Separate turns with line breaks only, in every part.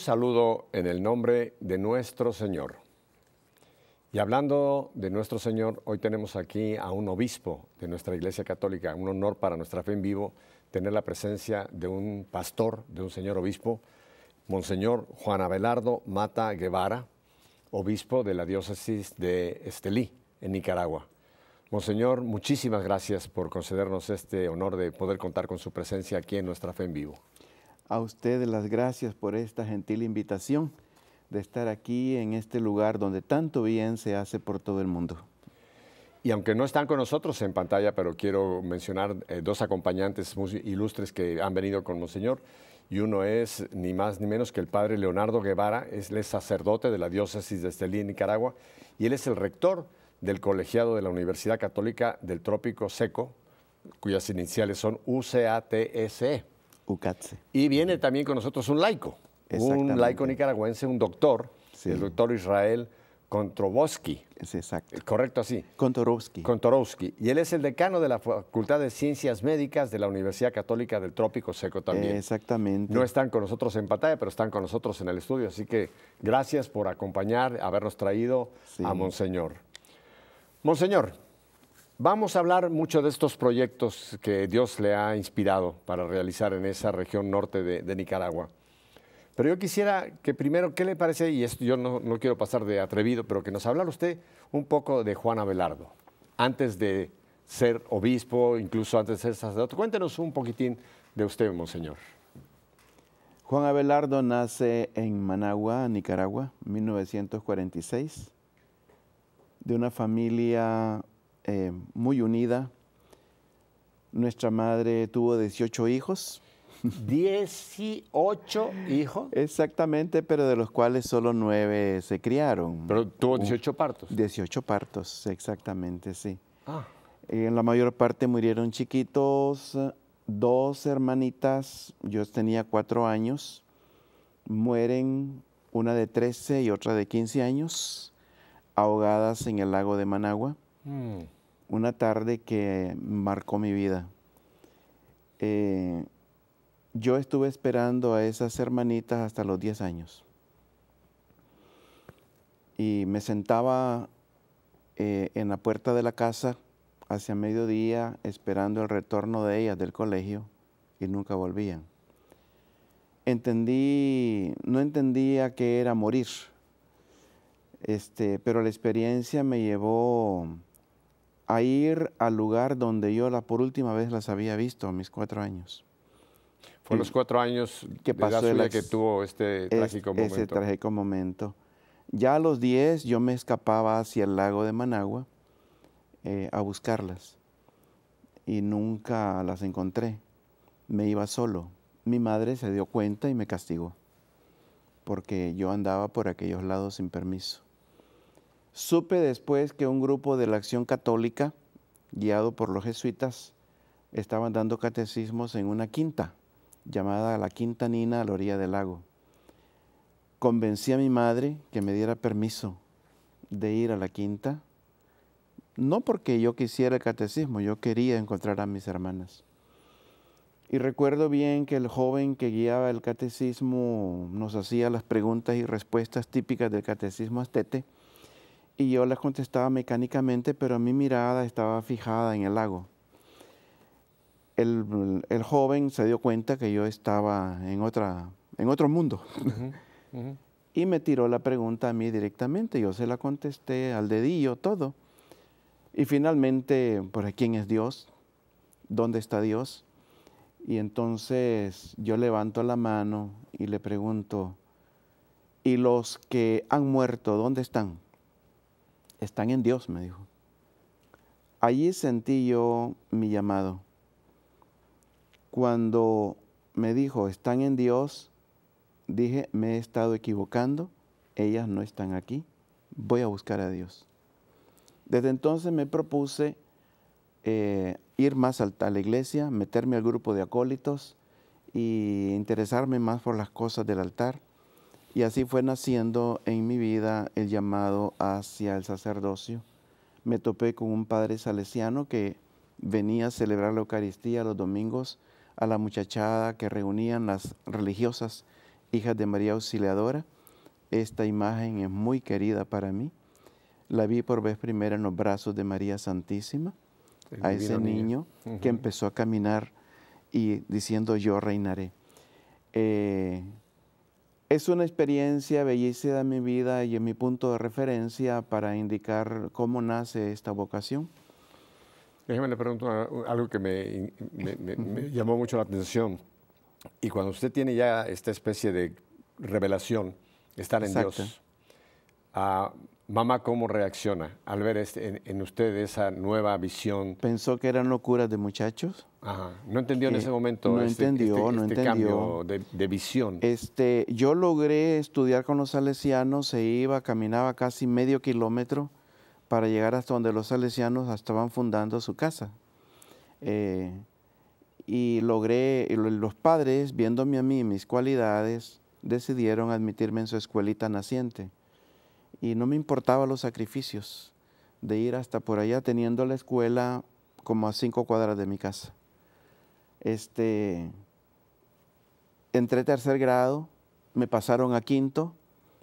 saludo en el nombre de nuestro Señor. Y hablando de nuestro Señor, hoy tenemos aquí a un obispo de nuestra Iglesia Católica, un honor para nuestra fe en vivo tener la presencia de un pastor, de un señor obispo, Monseñor Juan Abelardo Mata Guevara, obispo de la diócesis de Estelí, en Nicaragua. Monseñor, muchísimas gracias por concedernos este honor de poder contar con su presencia aquí en nuestra fe en vivo a ustedes las gracias por esta gentil
invitación
de estar aquí en este lugar donde tanto bien se hace por todo el mundo. Y aunque no están con nosotros en pantalla, pero quiero mencionar eh, dos acompañantes muy ilustres que han venido con Monseñor. Y uno es ni más ni menos que el padre Leonardo Guevara, es, el sacerdote de la diócesis de Estelí Nicaragua, y él es el rector del colegiado de la Universidad Católica del Trópico Seco, cuyas iniciales son UCATSE. Y viene también con nosotros un laico, un laico nicaragüense, un doctor, el doctor Israel Kontrobowski. Es exacto. Correcto, así. Kontorowski. Kontorowski. Y él es el decano de la Facultad de Ciencias Médicas de la Universidad Católica del Trópico Seco también. Exactamente. No están con nosotros en pantalla, pero están con nosotros en el estudio. Así que gracias por acompañar, habernos traído a Monseñor. Monseñor, Vamos a hablar mucho de estos proyectos que Dios le ha inspirado para realizar en esa región norte de, Nicaragua. Pero yo quisiera que primero, ¿qué le parece? Y esto yo no, no, quiero pasar de atrevido, pero que nos hablara usted un poco de Juan Abelardo, antes de ser obispo, incluso antes de ser sacerdote. Cuéntenos un poquitín de usted, monseñor.
Juan Abelardo nace en Managua, Nicaragua, 1946, de una familia eh, muy unida. Nuestra madre tuvo 18 hijos. 18 hijos. Exactamente, pero de los cuales solo 9 se criaron. Pero tuvo 18 partos. 18 partos, exactamente, sí. Ah. En la mayor parte murieron chiquitos, dos hermanitas, yo tenía cuatro años, mueren una de 13 y otra de 15 años, ahogadas en el lago de Managua. Mm una tarde que marcó mi vida. Eh, yo estuve esperando a esas hermanitas hasta los 10 años. Y me sentaba eh, en la puerta de la casa hacia mediodía esperando el retorno de ellas del colegio y nunca volvían. Entendí, no entendía qué era morir, este, pero la experiencia me llevó a ir al lugar donde yo la por última vez las había visto a mis cuatro años.
Fue los cuatro años que pasó de la que tuvo este trágico momento. Ese
trágico momento. Ya a los diez yo me escapaba hacia el lago de Managua eh, a buscarlas y nunca las encontré. Me iba solo. Mi madre se dio cuenta y me castigó porque yo andaba por aquellos lados sin permiso. Supe después que un grupo de la Acción Católica, guiado por los jesuitas, estaban dando catecismos en una quinta, llamada la Quinta Nina a la orilla del lago. Convencí a mi madre que me diera permiso de ir a la quinta, no porque yo quisiera el catecismo, yo quería encontrar a mis hermanas. Y recuerdo bien que el joven que guiaba el catecismo nos hacía las preguntas y respuestas típicas del catecismo astete y yo le contestaba mecánicamente, pero mi mirada estaba fijada en el lago. El, joven se dio cuenta que yo estaba en, otra, en otro mundo. y me tiró la pregunta a mí directamente. Yo se la contesté al dedillo, todo. Y finalmente, ¿por quién es Dios? ¿Dónde está Dios? Y entonces yo levanto la mano y le pregunto, ¿y los que han muerto, dónde están? están en Dios, me dijo. Allí sentí yo mi llamado. Cuando me dijo, están en Dios, dije, me he estado equivocando, ellas no están aquí, voy a buscar a Dios. Desde entonces me propuse eh, ir más a, a la iglesia, meterme al grupo de acólitos y interesarme más por las cosas del altar. Y así fue naciendo en mi vida el llamado hacia el sacerdocio. Me topé con un padre salesiano que venía a celebrar la Eucaristía los domingos a la muchachada que reunían las religiosas hijas de María Auxiliadora. Esta imagen es muy querida para mí. La vi por vez primera en los brazos de María Santísima, a ese niño, que empezó a caminar y diciendo yo reinaré. Eh, es una experiencia bellísima en mi vida y en mi punto de referencia para indicar cómo nace esta vocación.
Déjeme le pregunto algo que me, llamó mucho la atención. Y cuando usted tiene ya esta especie de revelación, estar en Dios, ah, Mamá, ¿cómo reacciona al ver este, en, usted esa nueva visión? Pensó que eran locuras de muchachos. Ajá. No entendió en eh, ese momento. No este, entendió, este, no este cambio de, visión. Este, yo logré estudiar
con los salesianos, se iba, caminaba casi medio kilómetro para llegar hasta donde los salesianos estaban fundando su casa. Eh, y logré, los padres, viéndome a mí mis cualidades, decidieron admitirme en su escuelita naciente y no me importaba los sacrificios de ir hasta por allá teniendo la escuela como a cinco cuadras de mi casa. Este, entré tercer grado, me pasaron a quinto,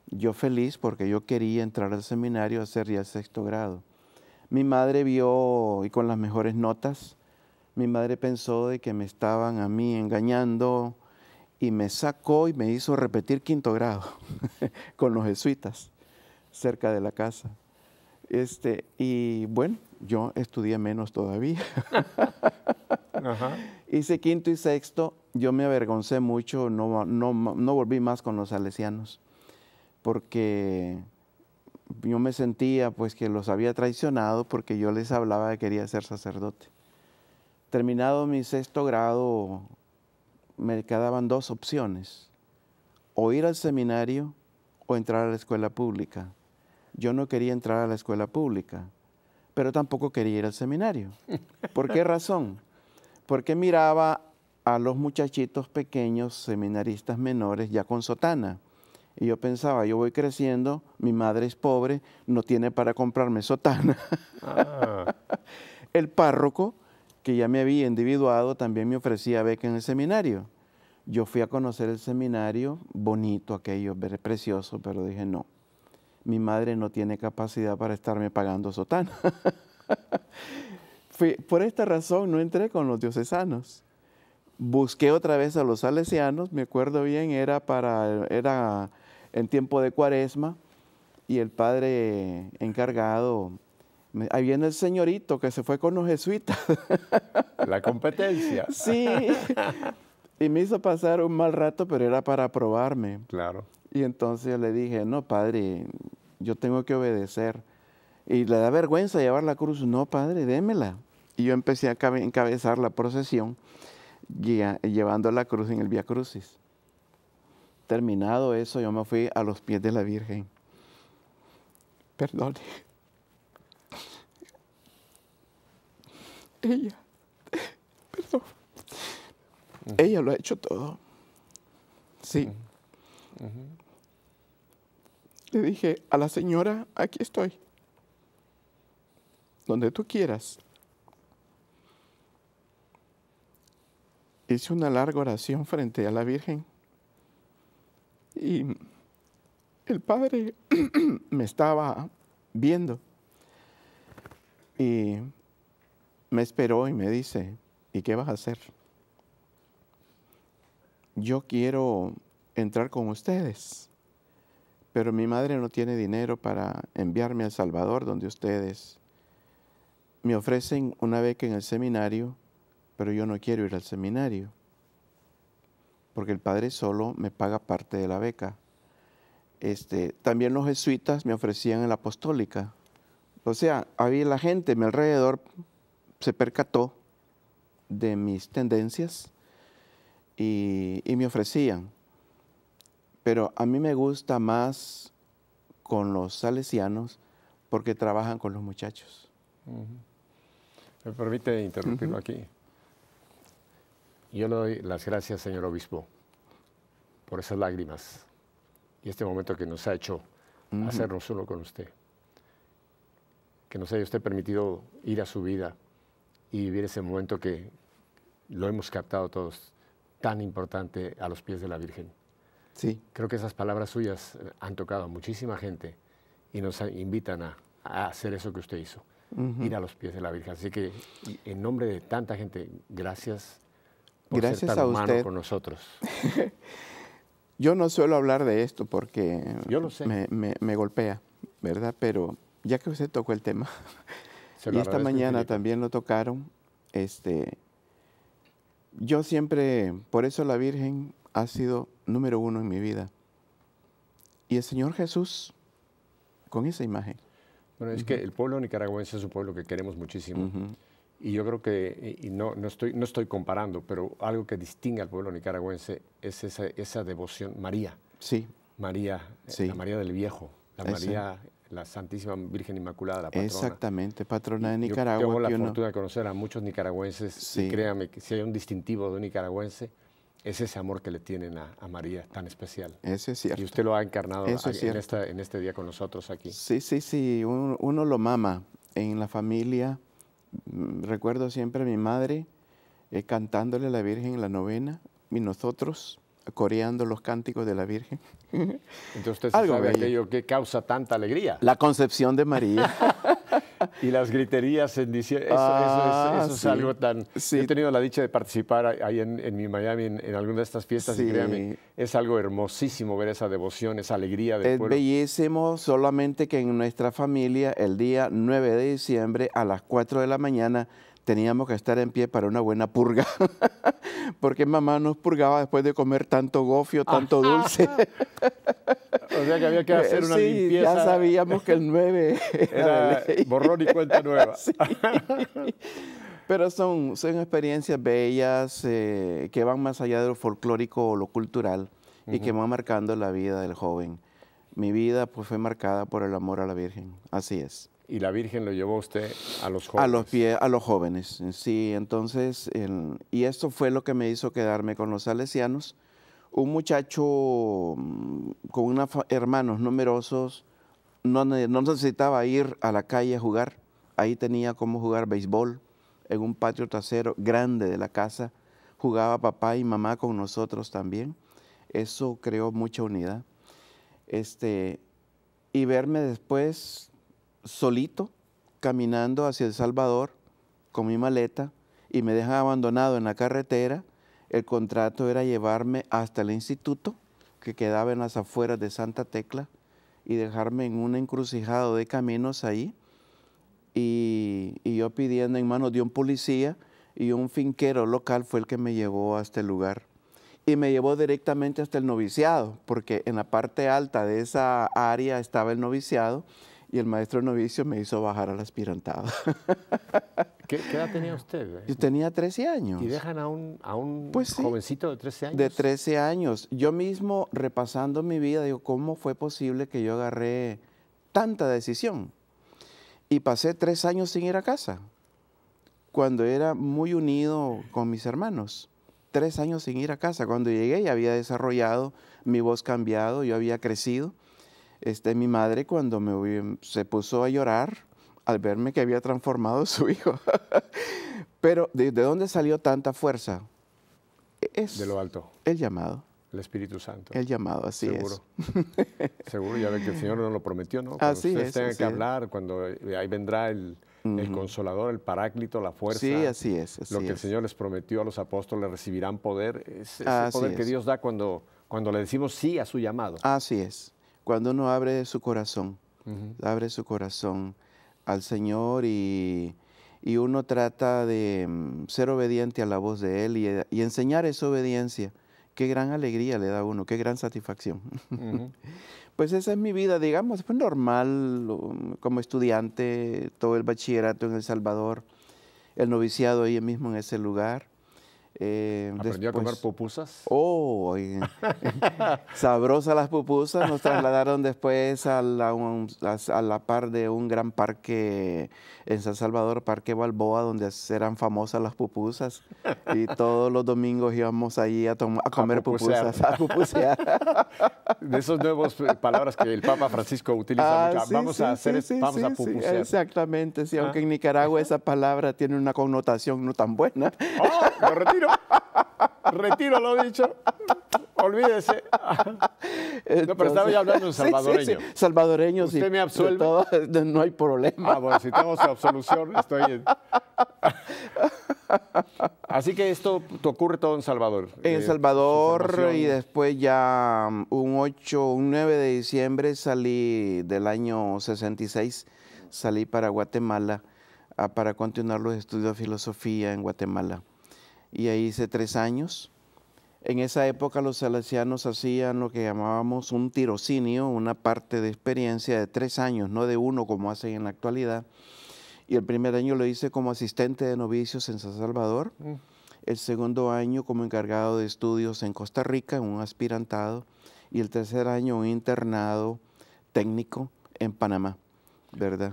yo feliz porque yo quería entrar al seminario a hacer ya sexto grado. Mi madre vio y con las mejores notas, mi madre pensó de que me estaban a mí engañando y me sacó y me hizo repetir quinto grado con los jesuitas cerca de la casa. Este, y bueno, yo estudié menos todavía. Hice quinto y sexto, yo me avergoncé mucho, no, no, no, volví más con los salesianos, porque yo me sentía pues que los había traicionado porque yo les hablaba que quería ser sacerdote. Terminado mi sexto grado, me quedaban dos opciones, o ir al seminario o entrar a la escuela pública yo no quería entrar a la escuela pública, pero tampoco quería ir al seminario. ¿Por qué razón? Porque miraba a los muchachitos pequeños, seminaristas menores, ya con sotana. Y yo pensaba, yo voy creciendo, mi madre es pobre, no tiene para comprarme sotana. Ah. el párroco, que ya me había individuado, también me ofrecía beca en el seminario. Yo fui a conocer el seminario, bonito aquello, precioso, pero dije no mi madre no tiene capacidad para estarme pagando sotana. Por esta razón no entré con los diocesanos. Busqué otra vez a los salesianos, me acuerdo bien, era, para, era en tiempo de cuaresma y el padre encargado, ahí viene el señorito que se fue con los jesuitas.
La competencia. Sí,
y me hizo pasar un mal rato, pero era para probarme. Claro. Y entonces le dije, no, padre, yo tengo que obedecer. Y le da vergüenza llevar la cruz. No, padre, démela. Y yo empecé a encabezar la procesión llevando la cruz en el Via Crucis. Terminado eso, yo me fui a los pies de la Virgen. Perdone. Ella, perdón. Ella lo ha hecho todo. Sí dije a la señora, aquí estoy, donde tú quieras. Hice una larga oración frente a la Virgen y el Padre me estaba viendo y me esperó y me dice, ¿y qué vas a hacer? Yo quiero entrar con ustedes pero mi madre no tiene dinero para enviarme al Salvador, donde ustedes me ofrecen una beca en el seminario, pero yo no quiero ir al seminario, porque el padre solo me paga parte de la beca. Este, también los jesuitas me ofrecían en la apostólica. O sea, había la gente a mi alrededor se percató de mis tendencias y me ofrecían. Pero a mí me gusta más con los salesianos porque trabajan con los muchachos.
Me permite interrumpirlo aquí. Yo le doy las gracias, señor obispo, por esas lágrimas y este momento que nos ha hecho hacernos solo con usted. Que nos haya usted permitido ir a su vida y vivir ese momento que lo hemos captado todos, tan importante a los pies de la Virgen. Sí. Creo que esas palabras suyas eh, han tocado a muchísima gente y nos invitan a, hacer eso que usted hizo, ir a los pies de la Virgen. Así que en nombre de tanta gente, gracias
por gracias a con
nosotros.
Yo no suelo hablar de esto porque Me, golpea, ¿verdad? Pero ya que usted tocó el tema, y esta mañana también lo tocaron, este, yo siempre, por eso la Virgen ha sido número uno en mi vida. Y el Señor Jesús con esa imagen.
Bueno, es que el pueblo nicaragüense es un pueblo que queremos muchísimo. Y yo creo que, y no, estoy, comparando, pero algo que distingue al pueblo nicaragüense es esa, esa devoción. María. Sí. María, la María del Viejo, la María, la Santísima Virgen Inmaculada, la patrona.
Exactamente, patrona de Nicaragua. Yo, tengo la fortuna
de conocer a muchos nicaragüenses sí. créame que si hay un distintivo de nicaragüense, es ese amor que le tienen a, María tan especial. Eso es cierto. Y usted lo ha encarnado en, este día con nosotros aquí.
Sí, sí, sí, uno, lo mama en la familia. Mm, recuerdo siempre a mi madre eh, cantándole a la Virgen en la novena y nosotros coreando los cánticos de la Virgen.
Entonces
usted sabe aquello
que causa tanta alegría.
La concepción de María.
y las griterías en diciembre. Ah, eso, es, algo tan. Sí. He tenido la dicha de participar ahí en, mi Miami en, alguna de estas fiestas y créanme, es algo hermosísimo ver esa devoción, esa alegría del es
bellísimo, solamente que en nuestra familia, el día 9 de diciembre a las 4 de la mañana, teníamos que estar en pie para una buena purga, porque mamá nos purgaba después de comer tanto gofio, tanto dulce. o sea que había que hacer una sí, limpieza. Ya sabíamos que el 9 era, borrón y cuenta nueva. Pero son, son experiencias bellas eh, que van más allá de lo folclórico o lo cultural y que van marcando la vida del joven. Mi vida pues, fue marcada por el amor a la Virgen, así es
y la Virgen lo llevó usted
a los jóvenes. A los, a los jóvenes, sí. Entonces, y esto fue lo que me hizo quedarme con los salesianos. Un muchacho mm, con hermanos numerosos no, necesitaba ir a la calle a jugar. Ahí tenía como jugar béisbol en un patio trasero grande de la casa. Jugaba papá y mamá con nosotros también. Eso creó mucha unidad. Este, y verme después solito caminando hacia El Salvador con mi maleta y me dejan abandonado en la carretera. El contrato era llevarme hasta el instituto que quedaba en las afueras de Santa Tecla y dejarme en un encrucijado de caminos ahí. Y, yo pidiendo en manos de un policía y un finquero local fue el que me llevó hasta el este lugar. Y me llevó directamente hasta el noviciado, porque en la parte alta de esa área estaba el noviciado y el maestro novicio me hizo bajar al aspirantado.
¿Qué, ¿Qué, edad tenía usted? Eh? Yo
tenía 13 años. ¿Y dejan
a un, pues jovencito de 13 años? De
13 años. Yo mismo, repasando mi vida, digo, ¿cómo fue posible que yo agarré tanta decisión? Y pasé tres años sin ir a casa, cuando era muy unido con mis hermanos. Tres años sin ir a casa. Cuando llegué ya había desarrollado, mi voz cambiado, yo había crecido este, mi madre cuando me, se puso a llorar al verme que había transformado su hijo. Pero ¿de, dónde salió tanta fuerza? Es de lo alto. El llamado.
El Espíritu Santo. El
llamado, así Seguro.
es. Seguro, Seguro, ya ve que el Señor nos lo prometió, ¿no? Cuando así ustedes tengan que hablar, cuando eh, ahí vendrá el, consolador, el paráclito, la fuerza. Sí, así
es. lo que el Señor
les prometió a los apóstoles, recibirán poder. Es, el poder que Dios da cuando, cuando le decimos sí a su llamado.
Así es cuando uno abre su corazón, abre su corazón al Señor y, y, uno trata de mm, ser obediente a la voz de Él y, eh, y, enseñar esa obediencia, qué gran alegría le da a uno, qué gran satisfacción. pues esa es mi vida, digamos, fue pues normal como estudiante, todo el bachillerato en El Salvador, el noviciado ahí mismo en ese lugar. Eh, a comer pupusas. Oh, eh. sabrosas las pupusas. Nos trasladaron después a la, a, la, par de un gran parque en San Salvador, Parque Balboa, donde eran famosas las pupusas. Y todos los domingos íbamos allí a, comer pupusas, a pupusear. de esas nuevas eh, palabras
que el Papa Francisco utiliza ah, vamos a hacer, vamos a pupusear.
exactamente, sí. Aunque en ah. Nicaragua esa palabra tiene una connotación no tan buena. ¡Oh, lo retiro!
Retiro lo dicho. Olvídese. no, pero estaba ya hablando en salvadoreño.
salvadoreño, me no hay problema. Ah, bueno, si tengo su absolución,
estoy Así que esto te ocurre todo en Salvador. En eh,
Salvador y después ya mm, un 8, un 9 de diciembre salí del año 66, salí para Guatemala ah, para continuar los estudios de filosofía en Guatemala y ahí hice tres años. En esa época los salesianos hacían lo que llamábamos un tirocinio, una parte de experiencia de tres años, no de uno como hacen en la actualidad. Y el primer año lo hice como asistente de novicios en San Salvador, mm. el segundo año como encargado de estudios en Costa Rica, en un aspirantado, y el tercer año un internado técnico en Panamá.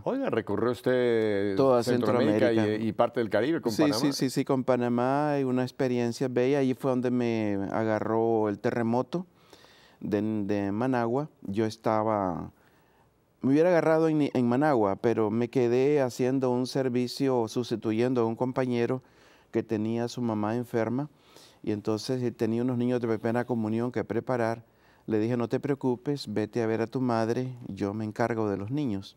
Oiga,
recorrió usted toda Centroamérica, Y, parte del Caribe con sí, Panamá. Sí, sí,
sí, con Panamá hay una experiencia bella. Ahí fue donde me agarró el terremoto de, Managua. Yo estaba, me hubiera agarrado en, Managua, pero me quedé haciendo un servicio sustituyendo a un compañero que tenía a su mamá enferma y entonces eh, tenía unos niños de primera comunión que preparar. Le dije, no te preocupes, vete a ver a tu madre, yo me encargo de los niños.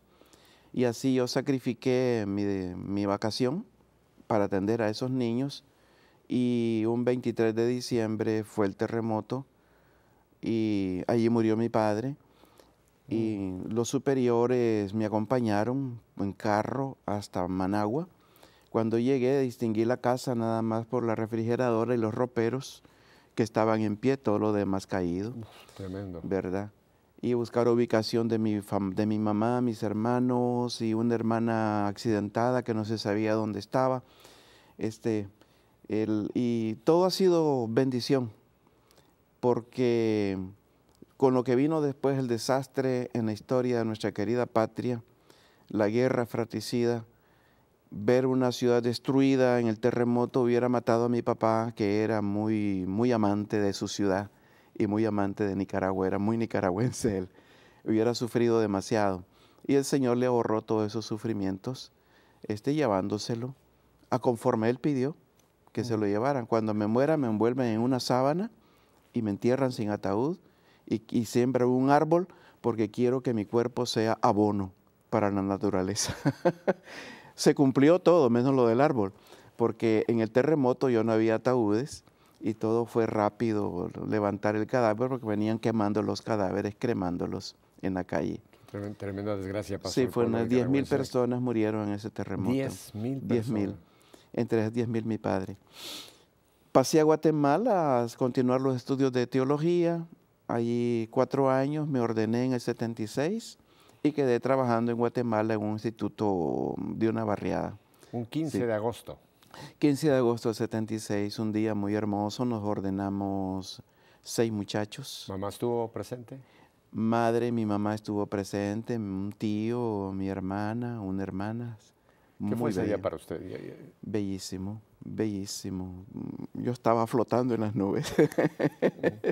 Y así yo sacrifiqué mi, mi vacación para atender a esos niños. Y un 23 de diciembre fue el terremoto y allí murió mi padre. Y mm. los superiores me acompañaron en carro hasta Managua. Cuando llegué distinguí la casa nada más por la refrigeradora y los roperos que estaban en pie, todo lo demás caído. tremendo. ¿Verdad? y buscar ubicación de mi, de mi mamá, mis hermanos y una hermana accidentada que no se sabía dónde estaba. Este, y todo ha sido bendición, porque con lo que vino después el desastre en la historia de nuestra querida patria, la guerra fratricida, ver una ciudad destruida en el terremoto hubiera matado a mi papá, que era muy, muy amante de su ciudad y muy amante de Nicaragua, era muy nicaragüense él, hubiera sufrido demasiado. Y el Señor le ahorró todos esos sufrimientos, este, llevándoselo a conforme él pidió que se lo llevaran. Cuando me muera me envuelven en una sábana y me entierran sin ataúd y, y un árbol porque quiero que mi cuerpo sea abono para la naturaleza. se cumplió todo, menos lo del árbol, porque en el terremoto yo no había ataúdes y todo fue rápido levantar el cadáver porque venían quemando los cadáveres, cremándolos en la calle.
Tremenda, desgracia pasó. Sí, fueron 10 mil personas
murieron en ese terremoto. 10 mil. 10 mil. Entre esas 10 mil mi padre. Pasé a Guatemala a continuar los estudios de teología. Allí cuatro años, me ordené en el 76 y quedé trabajando en Guatemala en un instituto de una barriada.
Un 15 de agosto.
15 de agosto del 76, un día muy hermoso, nos ordenamos seis muchachos. ¿Mamá estuvo presente? Madre, mi mamá estuvo presente, un tío, mi hermana, una hermana. ¿Qué fue ese día para usted? Bellísimo, bellísimo. Yo estaba flotando en las nubes.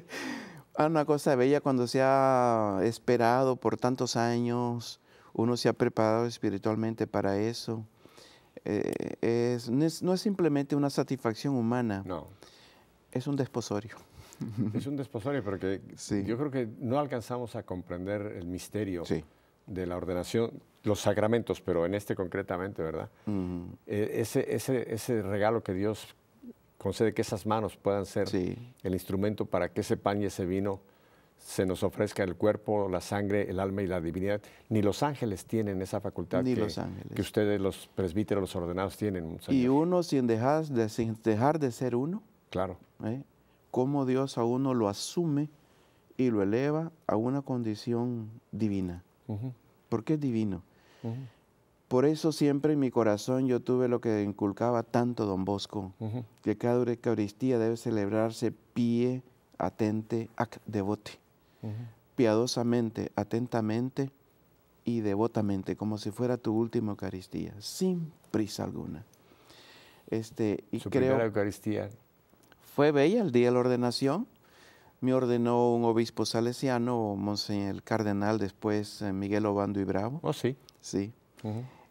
Ah, una cosa bella cuando se ha esperado por tantos años, uno se ha preparado espiritualmente para eso. Eh, es, no, es, simplemente una satisfacción humana. No. Es un desposorio.
Es un desposorio porque sí. yo creo que no alcanzamos a comprender el misterio de la ordenación, los sacramentos, pero en este concretamente, ¿verdad? Eh, ese, ese, regalo que Dios concede que esas manos puedan ser el instrumento para que ese pan y ese vino se nos ofrezca el cuerpo, la sangre, el alma y la divinidad. Ni los ángeles tienen esa facultad que, que, ustedes, los presbíteros, los ordenados, tienen. Y
uno sin dejar de, ser uno. Claro. ¿Eh? Cómo Dios a uno lo asume y lo eleva a una condición divina. Porque es divino. Por eso siempre en mi corazón yo tuve lo que inculcaba tanto don Bosco, que cada Eucaristía debe celebrarse pie, atente, ac devote piadosamente, atentamente y devotamente, como si fuera tu última Eucaristía, sin prisa alguna. Este, y Su creo,
Eucaristía. Fue bella el día de
la ordenación. Me ordenó un obispo salesiano, Monseñor el Cardenal, después eh, Miguel Obando y Bravo. Oh, sí. Sí.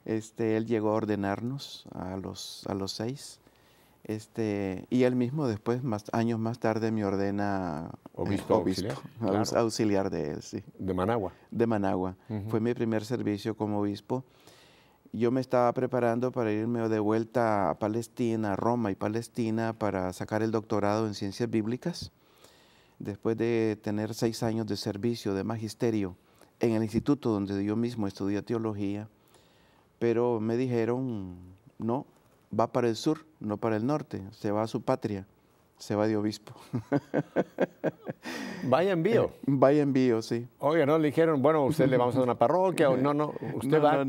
este, él llegó a ordenarnos a los, a los seis. Este, y él mismo después, más, años más tarde, me ordena eh, obispo, auxiliar, de él. Sí. De Managua. De Managua. Fue mi primer servicio como obispo. Yo me estaba preparando para irme de vuelta a Palestina, a Roma y Palestina, para sacar el doctorado en ciencias bíblicas, después de tener seis años de servicio de magisterio en el instituto donde yo mismo estudié teología. Pero me dijeron, no, va para el sur, no para el norte, se va a su patria, se va de obispo. Vaya envío. Eh, vaya envío, sí. Oiga, no le dijeron, bueno, usted le vamos a una parroquia, o no, no, usted va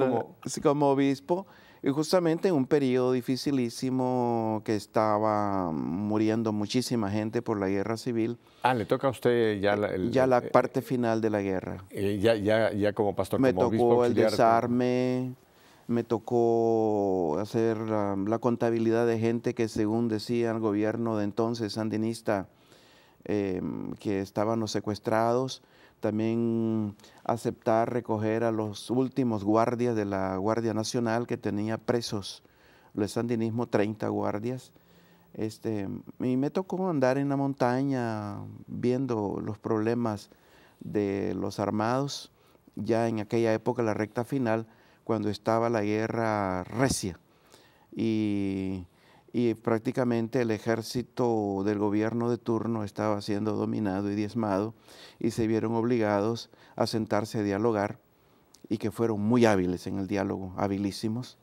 como... obispo, y justamente en un periodo dificilísimo que estaba muriendo muchísima gente por la guerra civil. Ah, le toca a usted ya la, ya la eh, parte final de la guerra.
Eh, ya, ya, como pastor, Me tocó el
desarme, me tocó hacer la, contabilidad de gente que según decía el gobierno de entonces sandinista em, que estaban secuestrados, también aceptar recoger a los últimos guardias de la Guardia Nacional que tenía presos, los sandinismo 30 guardias. Este, y me tocó andar en la montaña viendo los problemas de los armados, ya en aquella época, la recta final, cuando estaba la guerra recia. Y, prácticamente el ejército del gobierno de turno estaba siendo dominado y diezmado y se vieron obligados a sentarse a dialogar y que fueron muy hábiles en el diálogo, habilísimos,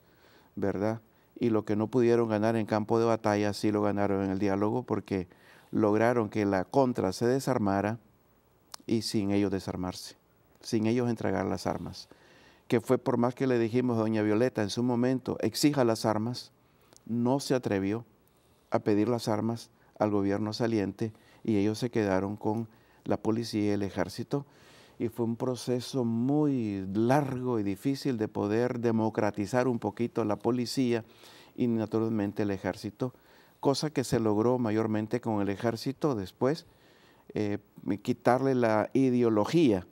¿verdad? Y lo que no pudieron ganar en campo de batalla sí lo ganaron en el diálogo porque lograron que la contra se desarmara y sin ellos desarmarse, sin ellos entregar las armas que fue por más que le dijimos a doña Violeta en su momento, exija las armas, no se atrevió a pedir las armas al gobierno saliente y ellos se quedaron con la policía y el ejército. Y fue un proceso muy largo y difícil de poder democratizar un poquito la policía y naturalmente el ejército, cosa que se logró mayormente con el ejército después, eh, quitarle la ideología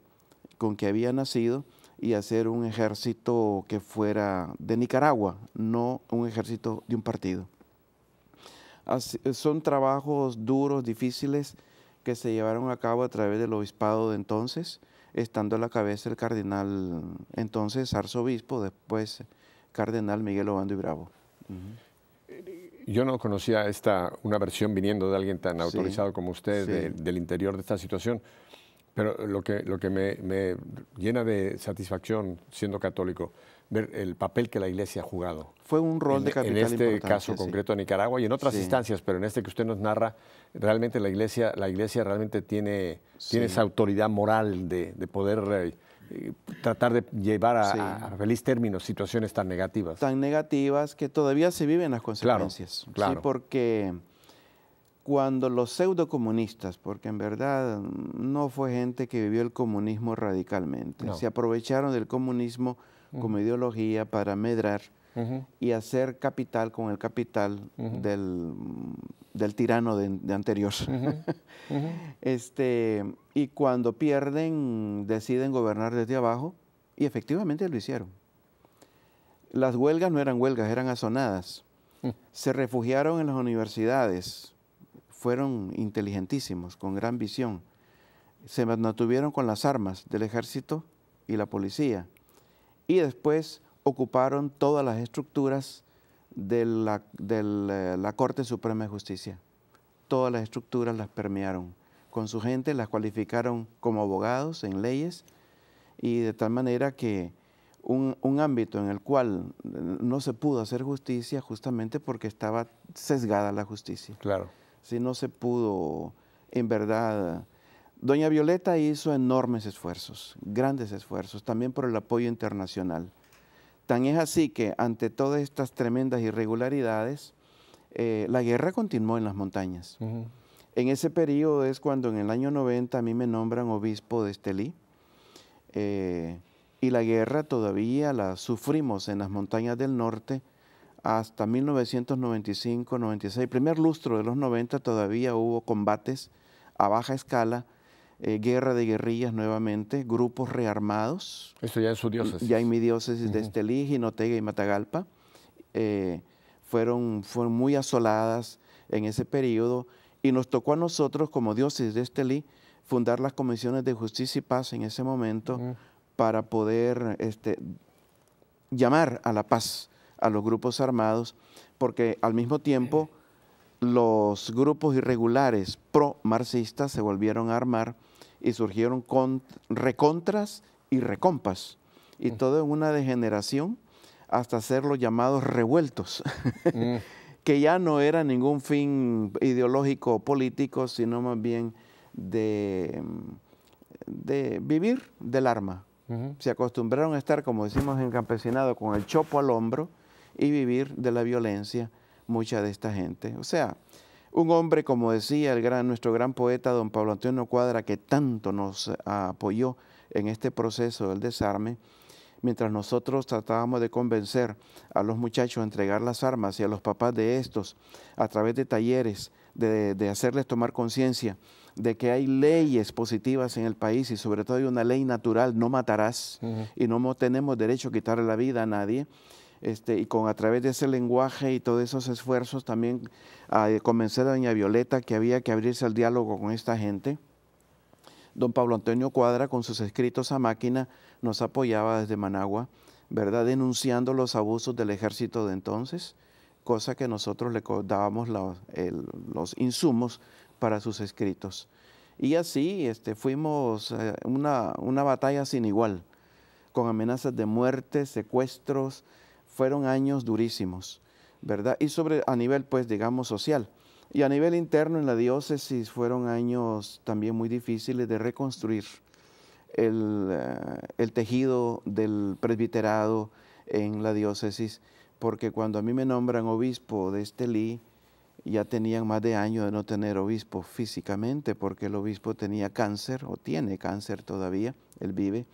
con que había nacido y hacer un ejército que fuera de Nicaragua, no un ejército de un partido. son trabajos duros, difíciles, que se llevaron a cabo a través del obispado de entonces, estando a la cabeza el cardenal entonces arzobispo, después cardenal Miguel Obando y Bravo.
Yo no conocía esta, una versión viniendo de alguien tan autorizado como usted del interior de esta situación. Pero lo que, lo que me, llena de satisfacción, siendo católico, ver el papel que la Iglesia ha jugado. Fue un rol de e-, capital En este caso concreto de Nicaragua y en otras instancias, pero en este que usted nos narra, realmente la Iglesia, la iglesia realmente tiene, tiene esa autoridad moral de, poder eh, tratar de llevar a, feliz término situaciones tan negativas. Tan negativas que
todavía se viven las consecuencias. Claro, claro. porque cuando los pseudocomunistas, porque en verdad no fue gente que vivió el comunismo radicalmente, se aprovecharon del comunismo como ideología para medrar y hacer capital con el capital del, del, tirano de, anterior. este, y cuando pierden, deciden gobernar desde abajo y efectivamente lo hicieron. Las huelgas no eran huelgas, eran azonadas. Mm. Se refugiaron en las universidades fueron inteligentísimos, con gran visión. Se mantuvieron con las armas del ejército y la policía. Y después ocuparon todas las estructuras de la, de Corte Suprema de Justicia. Todas las estructuras las permearon. Con su gente las cualificaron como abogados en leyes y de tal manera que un, un, ámbito en el cual no se pudo hacer justicia justamente porque estaba sesgada la justicia. Claro si no se pudo, en verdad. Doña Violeta hizo enormes esfuerzos, grandes esfuerzos, también por el apoyo internacional. Tan es así que ante todas estas tremendas irregularidades, eh, la guerra continuó en las montañas. En ese periodo es cuando en el año 90 a mí me nombran obispo de Estelí. Eh, y la guerra todavía la sufrimos en las montañas del norte hasta 1995-96, primer lustro de los 90 todavía hubo combates a baja escala, eh, guerra de guerrillas nuevamente, grupos rearmados. Esto ya en su diócesis. Ya en mi diócesis de Estelí, Ginotega y Matagalpa. Eh, fueron, fueron muy asoladas en ese periodo y nos tocó a nosotros como diócesis de Estelí fundar las comisiones de justicia y paz en ese momento para poder este, llamar a la paz a los grupos armados, porque al mismo tiempo los grupos irregulares pro-marxistas se volvieron a armar y surgieron con, recontras y recompas. Y todo en una degeneración hasta ser los llamados revueltos, mm. que ya no era ningún fin ideológico o político, sino más bien de, de vivir del arma. Se acostumbraron a estar, como decimos en campesinado, con el chopo al hombro y vivir de la violencia mucha de esta gente. O sea, un hombre, como decía el gran, nuestro gran poeta don Pablo Antonio Cuadra, que tanto nos apoyó en este proceso del desarme, mientras nosotros tratábamos de convencer a los muchachos a entregar las armas y a los papás de estos a través de talleres, de, hacerles tomar conciencia de que hay leyes positivas en el país y sobre todo hay una ley natural, no matarás, y no tenemos derecho a quitarle la vida a nadie. Este, y con a través de ese lenguaje y todos esos esfuerzos también a convencer a doña Violeta que había que abrirse al diálogo con esta gente. Don Pablo Antonio Cuadra, con sus escritos a máquina, nos apoyaba desde Managua, ¿verdad? Denunciando los abusos del ejército de entonces, cosa que nosotros le dábamos los insumos para sus escritos. Y así este, fuimos eh, una, una batalla sin igual, con amenazas de muerte, secuestros, fueron años durísimos, ¿verdad? Y sobre a nivel, pues, digamos, social. Y a nivel interno en la diócesis fueron años también muy difíciles de reconstruir el, eh, tejido del presbiterado en la diócesis, porque cuando a mí me nombran obispo de Estelí, ya tenían más de año de no tener obispo físicamente, porque el obispo tenía cáncer, o tiene cáncer todavía, él vive,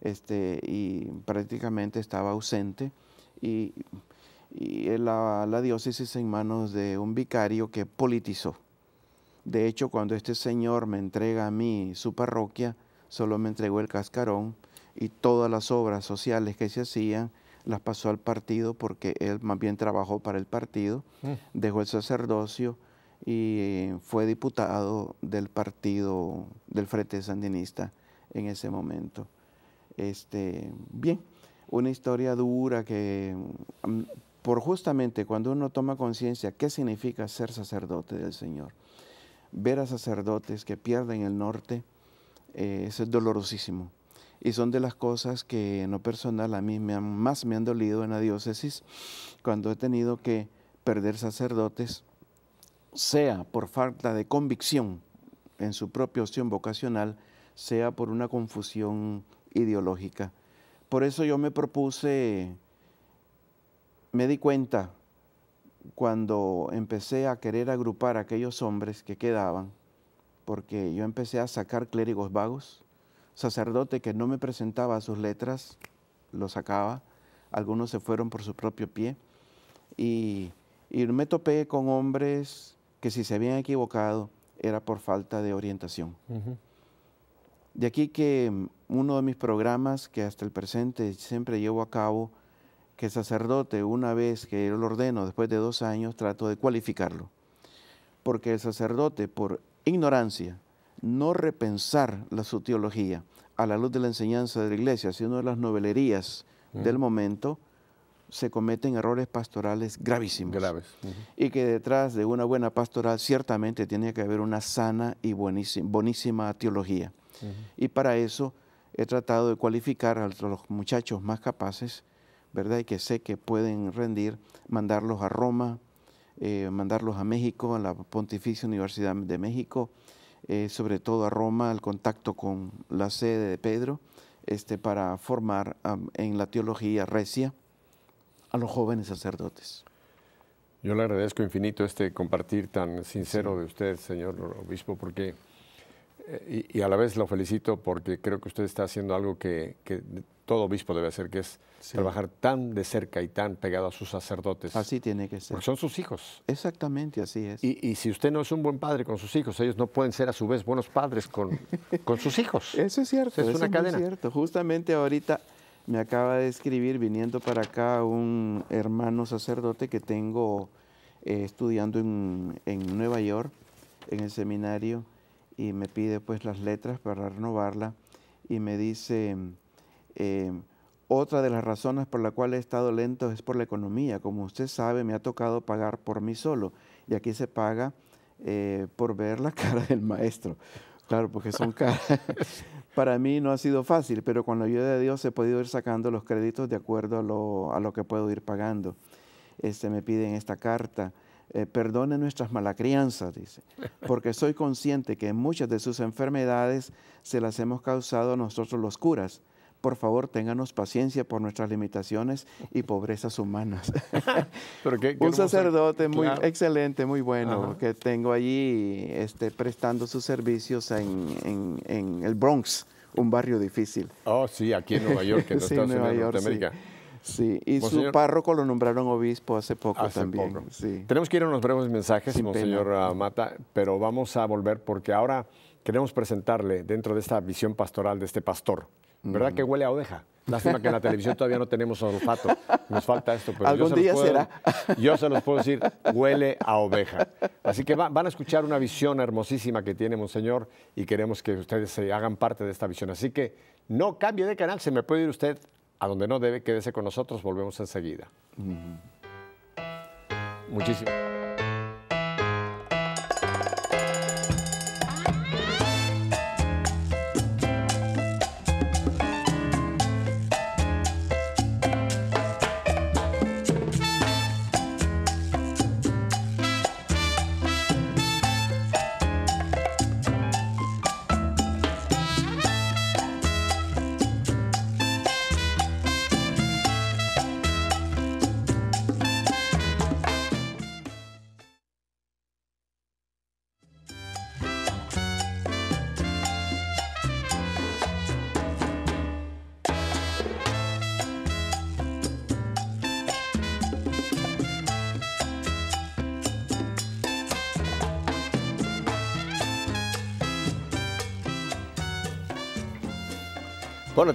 este, y prácticamente estaba ausente y, la, la, diócesis en manos de un vicario que politizó. De hecho, cuando este señor me entrega a mí su parroquia, solo me entregó el cascarón y todas las obras sociales que se hacían las pasó al partido porque él más bien trabajó para el partido, mm. dejó el sacerdocio y fue diputado del partido del Frente Sandinista en ese momento. Este, bien, una historia dura que mm, por justamente cuando uno toma conciencia qué significa ser sacerdote del Señor. Ver a sacerdotes que pierden el norte eh, es dolorosísimo. Y son de las cosas que en lo personal a mí más me han dolido en la diócesis cuando he tenido que perder sacerdotes, sea por falta de convicción en su propia opción vocacional, sea por una confusión ideológica. Por eso yo me propuse, me di cuenta cuando empecé a querer agrupar a aquellos hombres que quedaban, porque yo empecé a sacar clérigos vagos, sacerdote que no me presentaba sus letras, los sacaba, algunos se fueron por su propio pie, y, me topé con hombres que si se habían equivocado era por falta de orientación. De aquí que uno de mis programas que hasta el presente siempre llevo a cabo, que el sacerdote, una vez que lo ordeno, después de dos años, trato de cualificarlo. Porque el sacerdote, por ignorancia, no repensar la, su teología a la luz de la enseñanza de la iglesia, sino de las novelerías del momento, se cometen errores pastorales gravísimos. Graves. Y que detrás de una buena pastoral ciertamente tiene que haber una sana y buenísima, teología. Y para eso he tratado de cualificar a los muchachos más capaces, ¿verdad? Y que sé que pueden rendir, mandarlos a Roma, eh, mandarlos a México, a la Pontificia Universidad de México, eh, sobre todo a Roma, al contacto con la sede de Pedro, este, para formar en la teología recia a los jóvenes sacerdotes.
Yo le agradezco infinito este compartir tan sincero de usted, señor obispo, porque y, a la vez lo felicito porque creo que usted está haciendo algo que, todo obispo debe hacer, que es trabajar tan de cerca y tan pegado a sus sacerdotes. Así tiene que ser. Porque son sus hijos. Exactamente, así es. Y, si usted no es un buen padre con sus hijos, ellos no pueden ser a su vez buenos padres con, sus hijos. Eso es cierto. es eso una es cierto. Justamente
ahorita me acaba de escribir, viniendo para acá, un hermano sacerdote que tengo eh, estudiando en, en Nueva York, en el seminario y me pide pues las letras para renovarla y me dice, eh, otra de las razones por la cual he estado lento es por la economía. Como usted sabe, me ha tocado pagar por mí solo y aquí se paga eh, por ver la cara del maestro. Claro, porque son caras. Para mí no ha sido fácil, pero con la ayuda de Dios he podido ir sacando los créditos de acuerdo a lo, a lo que puedo ir pagando. Este, me piden esta carta eh, perdone nuestras malacrianzas, dice, porque soy consciente que muchas de sus enfermedades se las hemos causado nosotros los curas. Por favor, ténganos paciencia por nuestras limitaciones y pobrezas humanas. Un sacerdote muy excelente, muy bueno, que tengo allí este, prestando sus servicios en, el Bronx un barrio difícil.
Oh, sí, aquí en Nueva York, en los sí, Estados Nueva
Sí, y su párroco lo nombraron obispo hace poco también.
Tenemos que ir a unos breves mensajes, Monseñor Mata, pero vamos a volver porque ahora queremos presentarle dentro de esta visión pastoral de este pastor. ¿Verdad que mm. huele a oveja? Lástima que en la televisión todavía no tenemos olfato. Nos falta esto. Pero Algún yo día será. Yo se los puedo decir, huele a oveja. Así que van a escuchar una visión hermosísima que tiene Monseñor y queremos que ustedes se hagan parte de esta visión. Así que no cambie de canal, se me puede ir usted a donde no debe, quédese con nosotros, volvemos enseguida. Muchísimas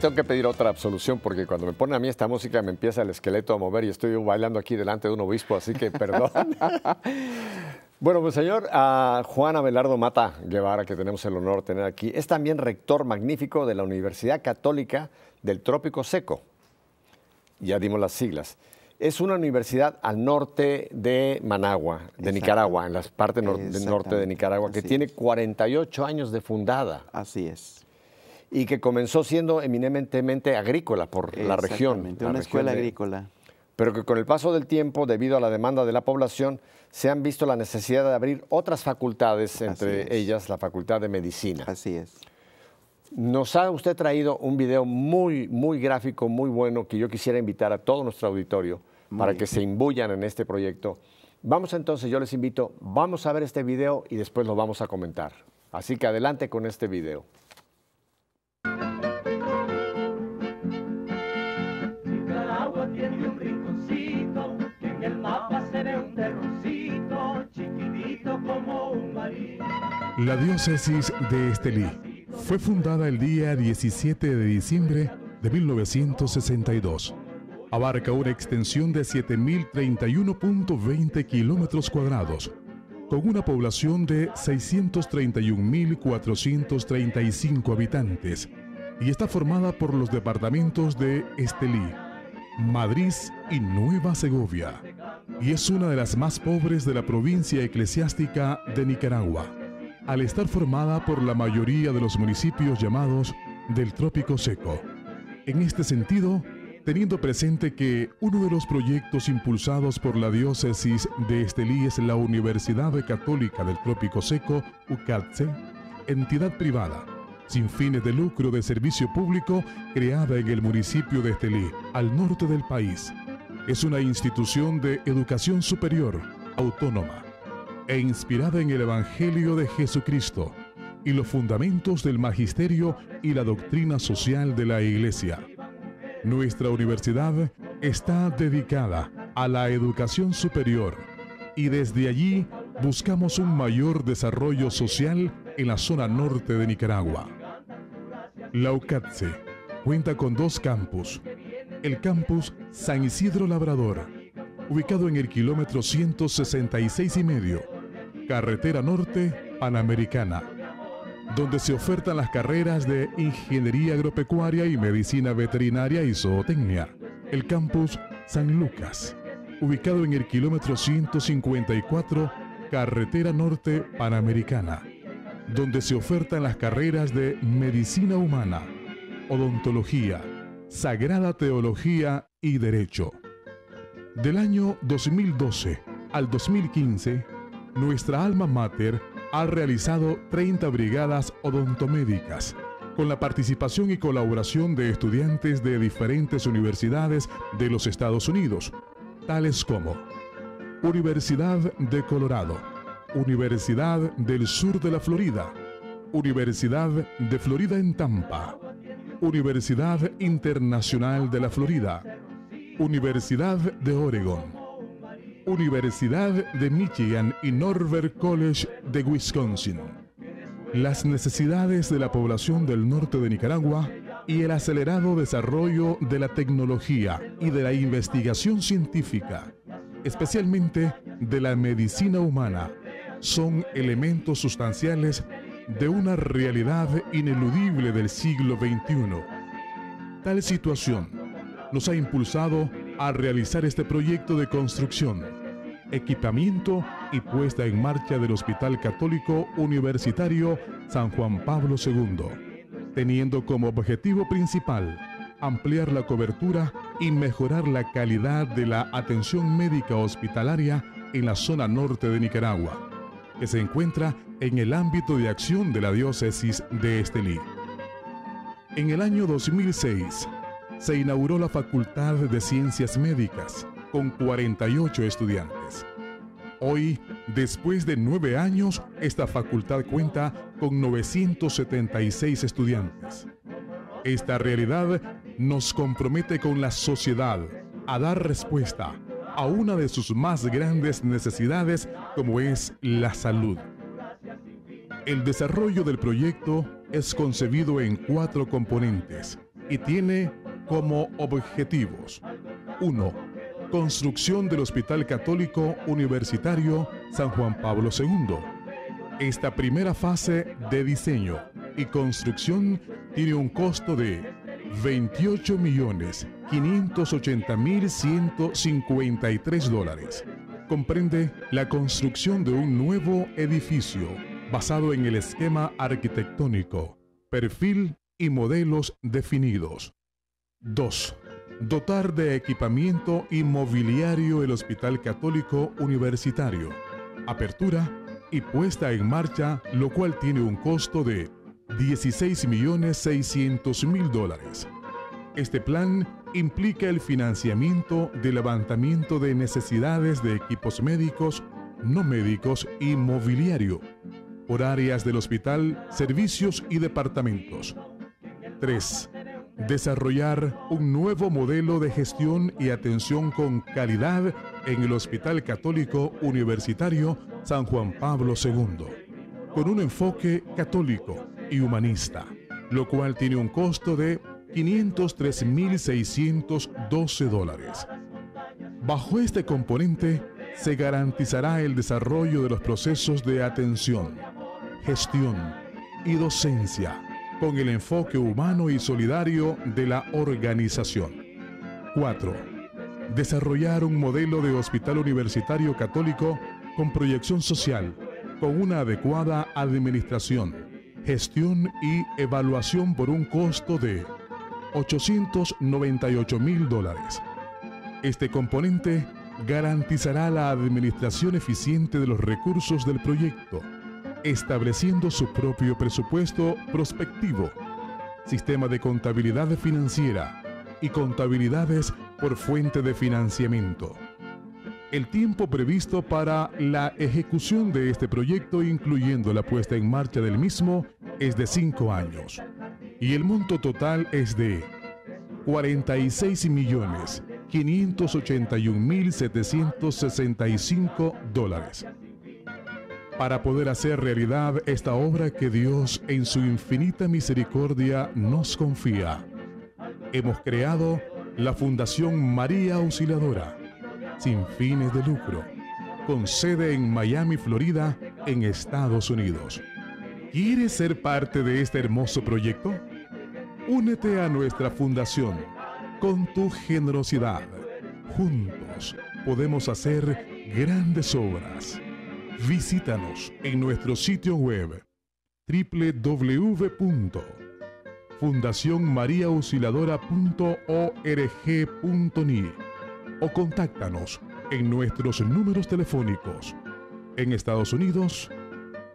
tengo que pedir otra absolución porque cuando me pone a mí esta música me empieza el esqueleto a mover y estoy bailando aquí delante de un obispo, así que perdón. bueno, pues señor, Juan Abelardo Mata Guevara, que tenemos el honor de tener aquí, es también rector magnífico de la Universidad Católica del Trópico Seco. Ya dimos las siglas. Es una universidad al norte de Managua, de Nicaragua, en la parte norte de Nicaragua, que tiene 48 años de fundada. Así es y que comenzó siendo eminentemente agrícola por la región. una escuela agrícola. Pero que con el paso del tiempo, debido a la demanda de la población, se han visto la necesidad de abrir otras facultades, entre ellas la Facultad de Medicina. Así es. Nos ha usted traído un video muy, muy gráfico, muy bueno, que yo quisiera invitar a todo nuestro auditorio para que se imbuyan en este proyecto. Vamos entonces, yo les invito, vamos a ver este video y después lo vamos a comentar. Así que adelante con este video.
La diócesis de Estelí fue fundada el día 17 de diciembre de 1962. Abarca una extensión de 7.031.20 kilómetros cuadrados, con una población de 631.435 habitantes, y está formada por los departamentos de Estelí, Madrid y Nueva Segovia, y es una de las más pobres de la provincia eclesiástica de Nicaragua al estar formada por la mayoría de los municipios llamados del trópico seco. En este sentido, teniendo presente que uno de los proyectos impulsados por la diócesis de Estelí es la Universidad Católica del Trópico Seco, UCATSE, entidad privada, sin fines de lucro de servicio público, creada en el municipio de Estelí, al norte del país. Es una institución de educación superior, autónoma e inspirada en el Evangelio de Jesucristo y los fundamentos del magisterio y la doctrina social de la Iglesia. Nuestra universidad está dedicada a la educación superior y desde allí buscamos un mayor desarrollo social en la zona norte de Nicaragua. La UCATSE cuenta con dos campus. El campus San Isidro Labrador, ubicado en el kilómetro 166 y medio, Carretera Norte Panamericana, donde se ofertan las carreras de Ingeniería Agropecuaria y Medicina Veterinaria y Zootecnia. El campus San Lucas, ubicado en el kilómetro 154, Carretera Norte Panamericana, donde se ofertan las carreras de Medicina Humana, Odontología, Sagrada Teología y Derecho. Del año 2012 al 2015, nuestra alma mater ha realizado 30 brigadas odontomédicas, con la participación y colaboración de estudiantes de diferentes universidades de los Estados Unidos, tales como Universidad de Colorado, Universidad del Sur de la Florida, Universidad de Florida en Tampa, Universidad Internacional de la Florida, Universidad de Oregón. Universidad de Michigan y Norbert College de Wisconsin. Las necesidades de la población del norte de Nicaragua y el acelerado desarrollo de la tecnología y de la investigación científica, especialmente de la medicina humana, son elementos sustanciales de una realidad ineludible del siglo XXI. Tal situación nos ha impulsado a realizar este proyecto de construcción equipamiento y puesta en marcha del Hospital Católico Universitario San Juan Pablo II, teniendo como objetivo principal ampliar la cobertura y mejorar la calidad de la atención médica hospitalaria en la zona norte de Nicaragua, que se encuentra en el ámbito de acción de la diócesis de Estelí. En el año 2006 se inauguró la Facultad de Ciencias Médicas, con 48 estudiantes. Hoy, después de nueve años, esta facultad cuenta con 976 estudiantes. Esta realidad nos compromete con la sociedad a dar respuesta a una de sus más grandes necesidades como es la salud. El desarrollo del proyecto es concebido en cuatro componentes y tiene como objetivos 1 construcción del Hospital Católico Universitario San Juan Pablo II. Esta primera fase de diseño y construcción tiene un costo de 28.580.153 dólares. Comprende la construcción de un nuevo edificio basado en el esquema arquitectónico, perfil y modelos definidos. 2 dotar de equipamiento inmobiliario el Hospital Católico Universitario, apertura y puesta en marcha, lo cual tiene un costo de 16.600.000 dólares. Este plan implica el financiamiento del levantamiento de necesidades de equipos médicos, no médicos y mobiliario, por áreas del hospital, servicios y departamentos. 3 Desarrollar un nuevo modelo de gestión y atención con calidad en el Hospital Católico Universitario San Juan Pablo II, con un enfoque católico y humanista, lo cual tiene un costo de 503.612 dólares. Bajo este componente se garantizará el desarrollo de los procesos de atención, gestión y docencia con el enfoque humano y solidario de la organización. 4. Desarrollar un modelo de hospital universitario católico con proyección social, con una adecuada administración, gestión y evaluación por un costo de 898 mil dólares. Este componente garantizará la administración eficiente de los recursos del proyecto estableciendo su propio presupuesto prospectivo, sistema de contabilidad financiera y contabilidades por fuente de financiamiento. El tiempo previsto para la ejecución de este proyecto, incluyendo la puesta en marcha del mismo, es de cinco años y el monto total es de 46.581.765 dólares para poder hacer realidad esta obra que Dios en su infinita misericordia nos confía. Hemos creado la Fundación María Auxiliadora, sin fines de lucro, con sede en Miami, Florida, en Estados Unidos. ¿Quieres ser parte de este hermoso proyecto? Únete a nuestra fundación con tu generosidad. Juntos podemos hacer grandes obras. Visítanos en nuestro sitio web www.fundacionmariaosciladora.org.ni o contáctanos en nuestros números telefónicos en Estados Unidos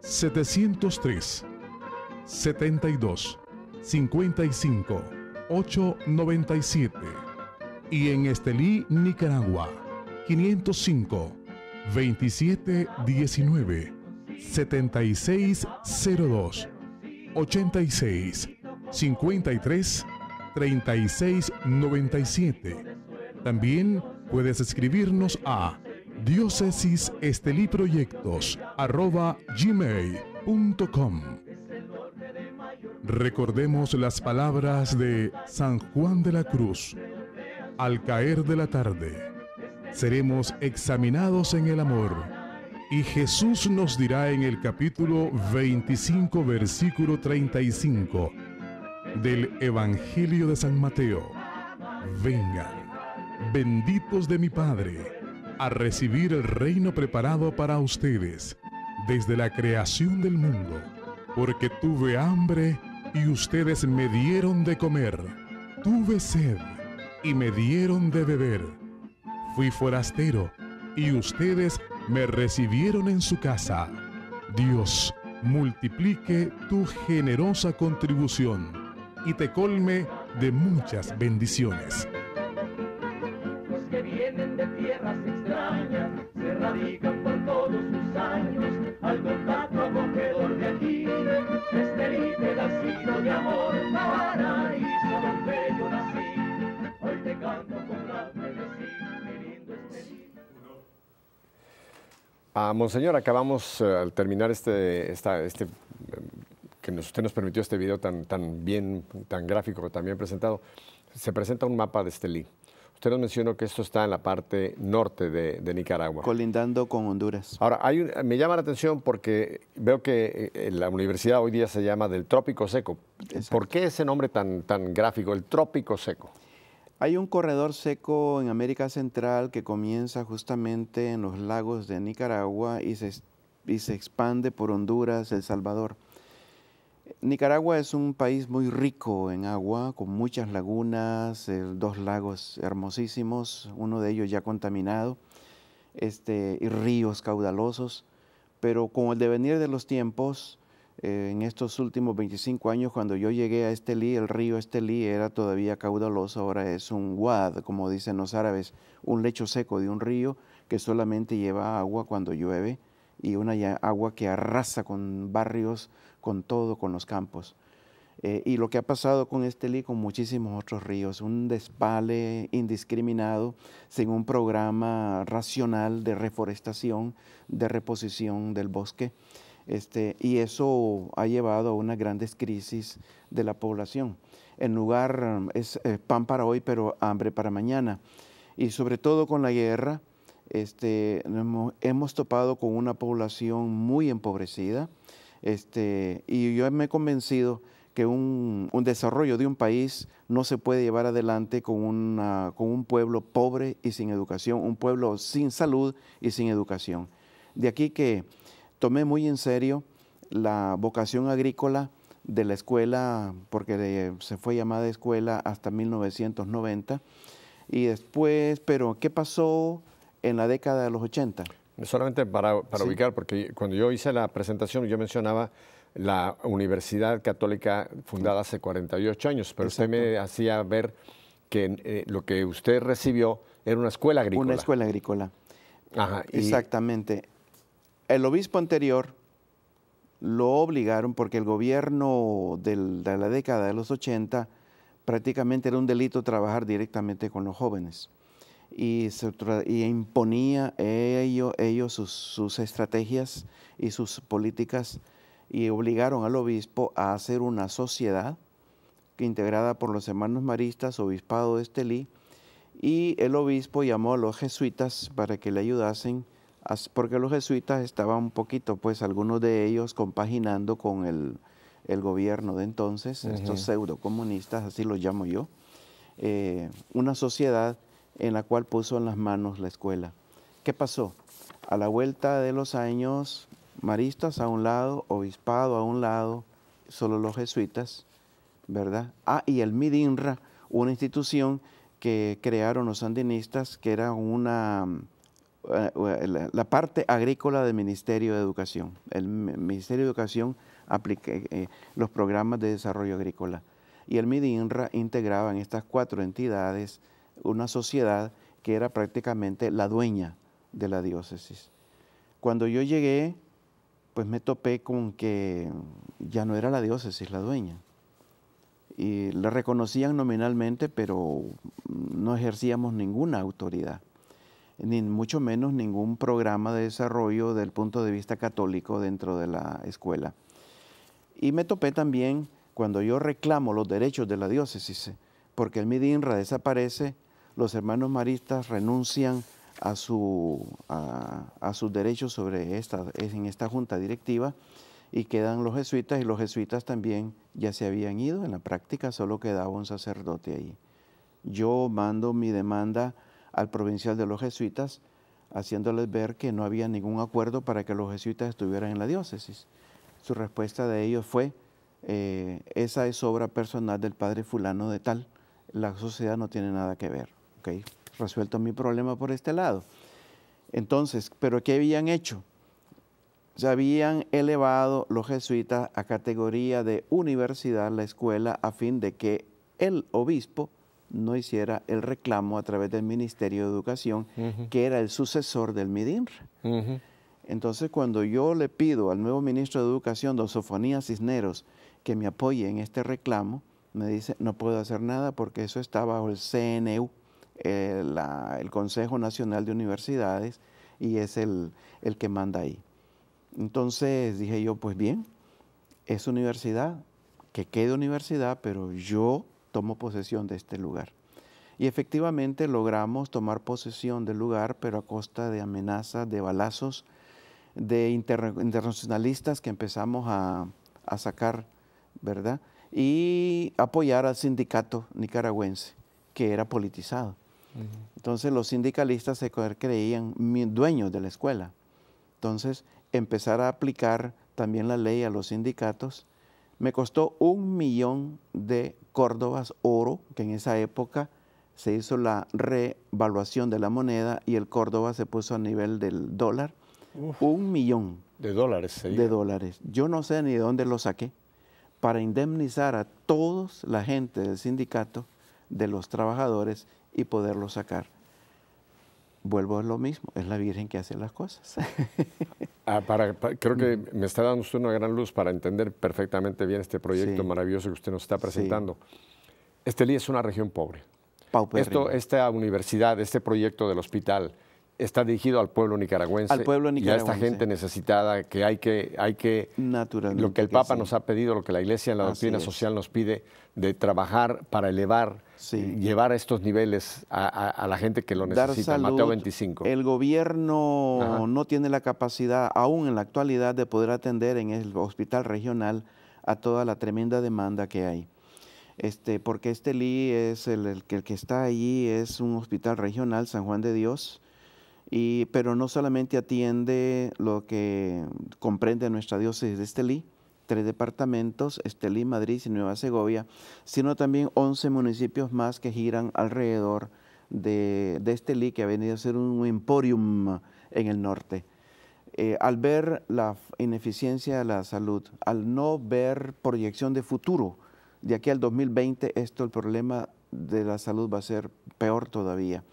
703 72 55 897 y en Estelí, Nicaragua 505 2719 7602 86 53 36 97. También puedes escribirnos a diócesis gmail.com. Recordemos las palabras de San Juan de la Cruz al caer de la tarde seremos examinados en el amor. Y Jesús nos dirá en el capítulo 25, versículo 35 del Evangelio de San Mateo, vengan, benditos de mi Padre, a recibir el reino preparado para ustedes desde la creación del mundo, porque tuve hambre y ustedes me dieron de comer, tuve sed y me dieron de beber fui forastero y ustedes me recibieron en su casa. Dios multiplique tu generosa contribución y te colme de muchas bendiciones.
Ah, monseñor, acabamos eh, al terminar este, este em, que usted nos permitió este video tan, tan bien, tan gráfico, tan bien presentado, se presenta un mapa de Estelí. Usted nos mencionó que esto está en la parte norte de, Nicaragua. Colindando con Honduras. Ahora, me llama la atención porque veo que eh, la universidad hoy día se llama del Trópico Seco. ¿Por qué ese nombre tan, tan gráfico, el Trópico Seco?
Hay un corredor seco en América Central que comienza justamente en los lagos de Nicaragua y se, expande por Honduras, El Salvador. Nicaragua es un país muy rico en agua, con muchas lagunas, eh, dos lagos hermosísimos, uno de ellos ya contaminado, este, y ríos caudalosos, pero con el devenir de los tiempos, eh, en estos últimos 25 años, cuando yo llegué a Estelí, el río Estelí era todavía caudaloso, ahora es un wad, como dicen los árabes, un lecho seco de un río que solamente lleva agua cuando llueve y una agua que arrasa con barrios, con todo, con los campos. Eh, y lo que ha pasado con Estelí, con muchísimos otros ríos, un despale indiscriminado sin un programa racional de reforestación, de reposición del bosque. Este, y eso ha llevado a unas grandes crisis de la población. En lugar es eh, pan para hoy, pero hambre para mañana. Y sobre todo con la guerra, este, hemos, topado con una población muy empobrecida. Este, y yo me he convencido que un, un, desarrollo de un país no se puede llevar adelante con, una, con un pueblo pobre y sin educación, un pueblo sin salud y sin educación. De aquí que tomé muy en serio la vocación agrícola de la escuela, porque se fue llamada escuela hasta 1990, y después, pero ¿qué pasó en la década de los 80?
Solamente para, ubicar, porque cuando yo hice la presentación yo mencionaba la Universidad Católica fundada hace 48 años, pero usted me hacía ver que eh, lo que usted recibió era una escuela agrícola. Una escuela agrícola. Ajá, Exactamente.
El obispo anterior lo obligaron porque el gobierno de la década de los 80 prácticamente era un delito trabajar directamente con los jóvenes y, imponía ellos, sus, sus, estrategias y sus políticas y obligaron al obispo a hacer una sociedad integrada por los hermanos maristas, obispado de Estelí, y el obispo llamó a los jesuitas para que le ayudasen porque los jesuitas estaban un poquito, pues algunos de ellos compaginando con el, gobierno de entonces, estos pseudo estos así los llamo yo, eh, una sociedad en la cual puso en las manos la escuela. ¿Qué pasó? A la vuelta de los años, maristas a un lado, obispado a un lado, solo los jesuitas, ¿verdad? Ah, y el MIDINRA, una institución que crearon los sandinistas, que era una eh, la parte agrícola del Ministerio de Educación. El Ministerio de Educación aplica eh, los programas de desarrollo agrícola. Y el MIDINRA integraba en estas cuatro entidades una sociedad que era prácticamente la dueña de la diócesis. Cuando yo llegué, pues me topé con que ya no era la diócesis la dueña. Y la reconocían nominalmente, pero no ejercíamos ninguna autoridad ni mucho menos ningún programa de desarrollo del punto de vista católico dentro de la escuela. Y me topé también cuando yo reclamo los derechos de la diócesis, porque el Midinra desaparece, los hermanos maristas renuncian a, su, a, sus derechos sobre esta, en esta junta directiva y quedan los jesuitas y los jesuitas también ya se habían ido, en la práctica solo quedaba un sacerdote ahí. Yo mando mi demanda al provincial de los jesuitas, haciéndoles ver que no había ningún acuerdo para que los jesuitas estuvieran en la diócesis. Su respuesta de ellos fue, eh, esa es obra personal del padre fulano de tal, la sociedad no tiene nada que ver. Resuelto mi problema por este lado. Entonces, ¿pero qué habían hecho? Se habían elevado los jesuitas a categoría de universidad, la escuela, a fin de que el obispo no hiciera el reclamo a través del Ministerio de Educación, que era el sucesor del MIDINR. Entonces, cuando yo le pido al nuevo ministro de Educación, Sofonía Cisneros, que me apoye en este reclamo, me dice, no puedo hacer nada porque eso está bajo el CNU, eh, el Consejo Nacional de Universidades, y es el, el que manda ahí. Entonces dije yo, pues bien, es universidad, que quede universidad, pero yo tomó posesión de este lugar. Y efectivamente logramos tomar posesión del lugar, pero a costa de amenazas, de balazos, de internacionalistas que empezamos a, sacar, ¿verdad? Y apoyar al sindicato nicaragüense, que era politizado. Entonces los sindicalistas se creían dueños de la escuela. Entonces, empezar a aplicar también la ley a los sindicatos me costó un millón de Córdobas oro, que en esa época se hizo la revaluación de la moneda y el Córdoba se puso a nivel del dólar. un millón.
De dólares, De
dólares. Yo no sé ni de dónde lo saqué para indemnizar a todos la gente del sindicato, de los trabajadores y poderlo sacar vuelvo a lo mismo, es la Virgen que hace las cosas.
Ah, creo que mm. me está dando usted una gran luz para entender perfectamente bien este proyecto maravilloso que usted nos está presentando. Estelí es una región pobre. Esto, esta universidad, este proyecto del hospital, está dirigido al pueblo nicaragüense. Al pueblo nicaragüense. Y a esta gente necesitada que hay que... Hay que Lo que el Papa nos ha pedido, lo que la Iglesia en la doctrina social nos pide, de trabajar para elevar eh, llevar a estos niveles a, la gente que lo necesita. Mateo 25.
El gobierno no tiene la capacidad, aún en la actualidad, de poder atender en el hospital regional a toda la tremenda demanda que hay. Este, porque este LI es el, el que está allí, es un hospital regional, San Juan de Dios, y, pero no solamente atiende lo que comprende nuestra diócesis de este LI, tres departamentos, Estelí, Madrid y Nueva Segovia, sino también 11 municipios más que giran alrededor de, Estelí, que ha venido a ser un emporium en el norte. Eh, al ver la ineficiencia de la salud, al no ver proyección de futuro, de aquí al 2020, esto el problema de la salud va a ser peor todavía.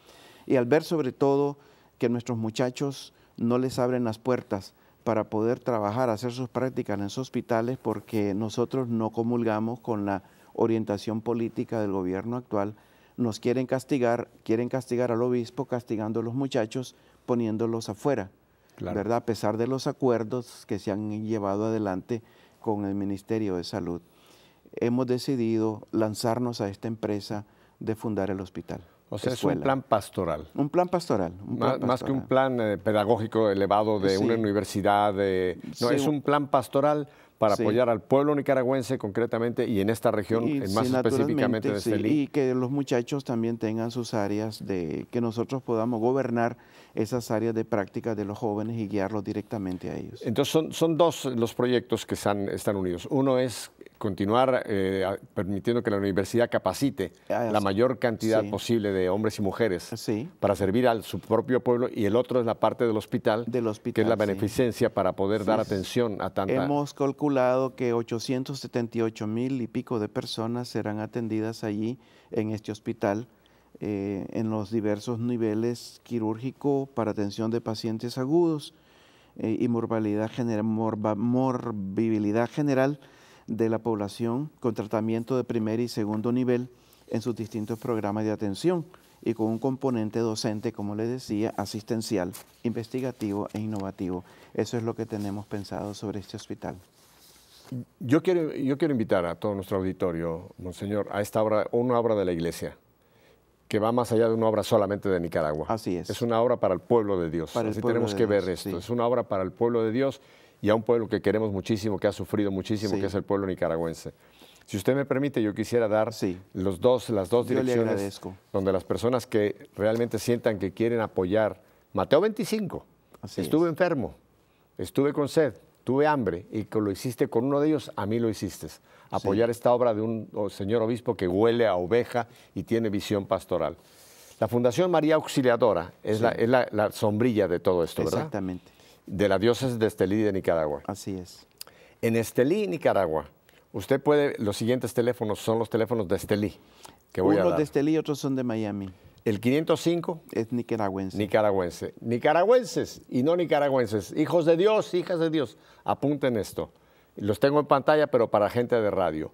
Y al ver sobre todo que nuestros muchachos no les abren las puertas, para poder trabajar, hacer sus prácticas en esos hospitales porque nosotros no comulgamos con la orientación política del gobierno actual. Nos quieren castigar, quieren castigar al obispo castigando a los muchachos, poniéndolos afuera, ¿verdad? A pesar de los acuerdos que se han llevado adelante con el Ministerio de Salud. Hemos decidido lanzarnos a esta empresa de fundar el hospital.
O sea, es un plan pastoral. Un plan pastoral. más, que un plan eh, pedagógico elevado de una universidad. No, es un plan pastoral para apoyar al pueblo nicaragüense concretamente y en esta región más específicamente de Y
que los muchachos también tengan sus áreas de que nosotros podamos gobernar esas áreas de práctica de los jóvenes y
guiarlos directamente a ellos. Entonces son, son dos los proyectos que están, están unidos. Uno es continuar eh, permitiendo que la universidad capacite ah, la mayor cantidad posible de hombres y mujeres para servir a su propio pueblo y el otro es la parte del hospital, del hospital que es la beneficencia para poder dar atención a tanta... Hemos
calculado que 878 mil y pico de personas serán atendidas allí en este hospital eh, en los diversos niveles quirúrgico para atención de pacientes agudos eh, y morbilidad, morbilidad general de la población con tratamiento de primer y segundo nivel en sus distintos programas de atención y con un componente docente, como les decía, asistencial, investigativo e innovativo. Eso es lo que tenemos pensado sobre este hospital.
Yo quiero, yo quiero invitar a todo nuestro auditorio, Monseñor, a esta obra, una obra de la Iglesia, que va más allá de una obra solamente de Nicaragua. Así es. Es una obra para el pueblo de Dios. Así tenemos que ver esto. Es una obra para el pueblo de Dios y a un pueblo que queremos muchísimo, que ha sufrido muchísimo, que es el pueblo nicaragüense. Si usted me permite, yo quisiera dar los dos, las dos direcciones donde las personas que realmente sientan que quieren apoyar. Mateo 25. estuve enfermo, estuve con sed, tuve hambre y que lo hiciste con uno de ellos, a mí lo hiciste apoyar esta obra de un señor obispo que huele a oveja y tiene visión pastoral. La Fundación María Auxiliadora es, la, sombrilla de todo esto, ¿verdad? Exactamente. De la diócesis de Estelí de Nicaragua. Así es. En Estelí, Nicaragua, usted puede, los siguientes teléfonos son los teléfonos de Estelí. Que voy de Estelí y otros son de Miami. El 505 es nicaragüense. Nicaragüense. Nicaragüenses y no nicaragüenses. Hijos de Dios, hijas de Dios. Apunten esto. Los tengo en pantalla, pero para gente de radio.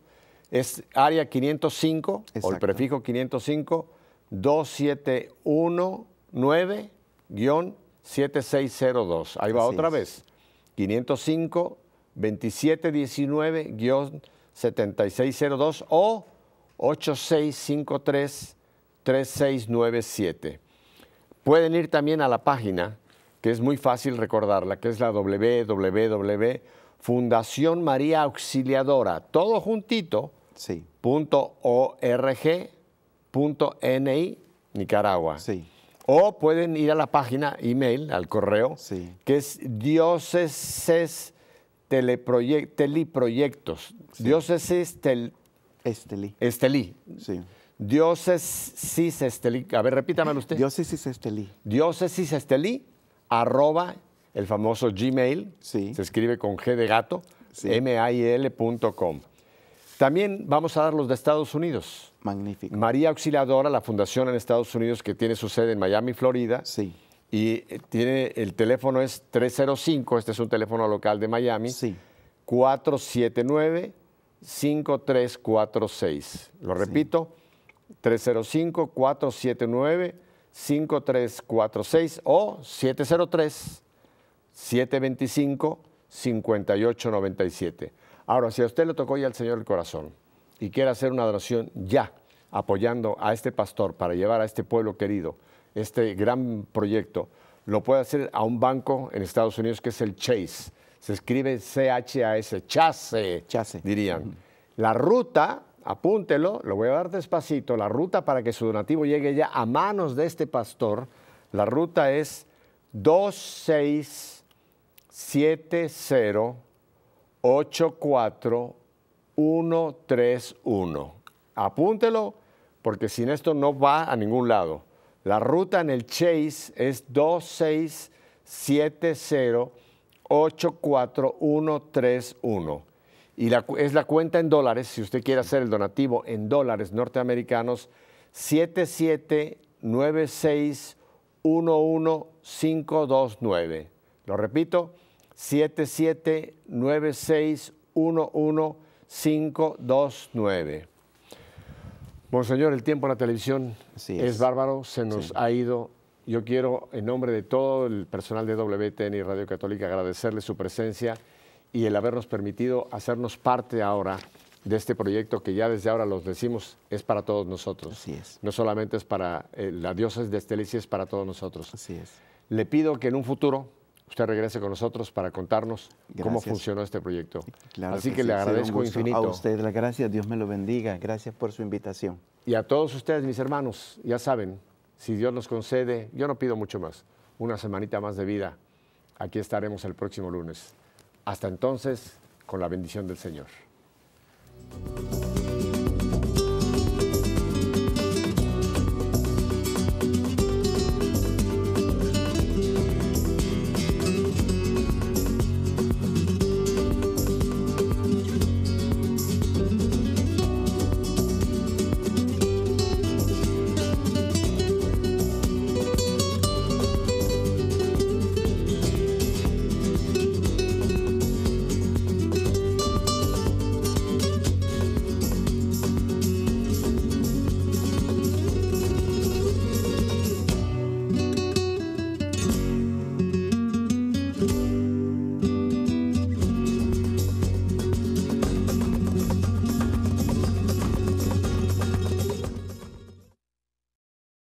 Es área 505, o el prefijo 505, 2719 7602. Ahí va otra vez. 505 2719 7602 o 8653 3697. Pueden ir también a la página, que es muy fácil recordarla, que es la www Fundación María Auxiliadora, todo juntito, sí. punto Nicaragua. Sí. O pueden ir a la página email, al correo, que es dióceses teleproyectos. Sí. esteli tel Estelí. Sí. A ver, repítamelo usted. Diócesis Estelí. Diócesis Estelí, arroba el famoso Gmail, sí. se escribe con G de gato, sí. lcom También vamos a dar los de Estados Unidos. Magnífico. María Auxiliadora, la fundación en Estados Unidos que tiene su sede en Miami, Florida. Sí. Y eh, tiene, el teléfono es 305, este es un teléfono local de Miami. Sí. 479 5346. Lo repito, 305 479 5346 o 703 725-5897. Ahora, si a usted le tocó ya el Señor el corazón y quiere hacer una donación ya, apoyando a este pastor para llevar a este pueblo querido este gran proyecto, lo puede hacer a un banco en Estados Unidos que es el Chase. Se escribe C-H-A-S, Chase, Chase, dirían. La ruta, apúntelo, lo voy a dar despacito, la ruta para que su donativo llegue ya a manos de este pastor, la ruta es 26 7084131. Apúntelo porque sin esto no va a ningún lado. La ruta en el Chase es uno y es la cuenta en dólares, si usted quiere hacer el donativo en dólares norteamericanos, 7796 nueve lo repito, 779611529. Monseñor, el tiempo en la televisión es. bárbaro, se nos ha ido. Yo quiero, en nombre de todo el personal de WTN y Radio Católica, agradecerle su presencia y el habernos permitido hacernos parte ahora de este proyecto que ya desde ahora los decimos es para todos nosotros. Así es. No solamente es para eh, la diosa de Estelicia, es para todos nosotros. Así es. Le pido que en un futuro usted regrese con nosotros para contarnos cómo funcionó este proyecto. Así que, le agradezco infinito. A usted la gracia,
Dios me lo bendiga,
gracias por su invitación. Y a todos ustedes, mis hermanos, ya saben, si Dios nos concede, yo no pido mucho más, una semanita más de vida, aquí estaremos el próximo lunes. Hasta entonces, con la bendición del Señor.